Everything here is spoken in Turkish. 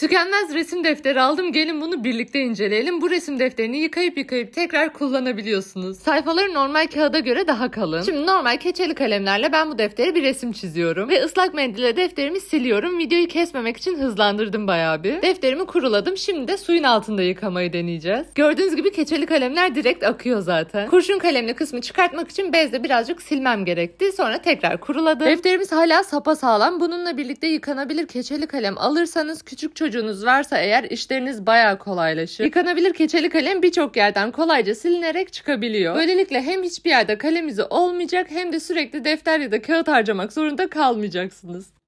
Tükenmez resim defteri aldım gelin bunu birlikte inceleyelim. Bu resim defterini yıkayıp yıkayıp tekrar kullanabiliyorsunuz. Sayfaları normal kağıda göre daha kalın. Şimdi normal keçeli kalemlerle ben bu deftere bir resim çiziyorum. Ve ıslak mendille defterimi siliyorum. Videoyu kesmemek için hızlandırdım bayağı bir. Defterimi kuruladım. Şimdi de suyun altında yıkamayı deneyeceğiz. Gördüğünüz gibi keçeli kalemler direkt akıyor zaten. Kurşun kalemli kısmı çıkartmak için bezle birazcık silmem gerekti. Sonra tekrar kuruladım. Defterimiz hala sapa sağlam. Bununla birlikte yıkanabilir keçeli kalem alırsanız küçük çocuk çocuğunuz varsa eğer işleriniz bayağı kolaylaşır. Yıkanabilir keçeli kalem birçok yerden kolayca silinerek çıkabiliyor. Böylelikle hem hiçbir yerde kalemizi olmayacak hem de sürekli defter ya da kağıt harcamak zorunda kalmayacaksınız.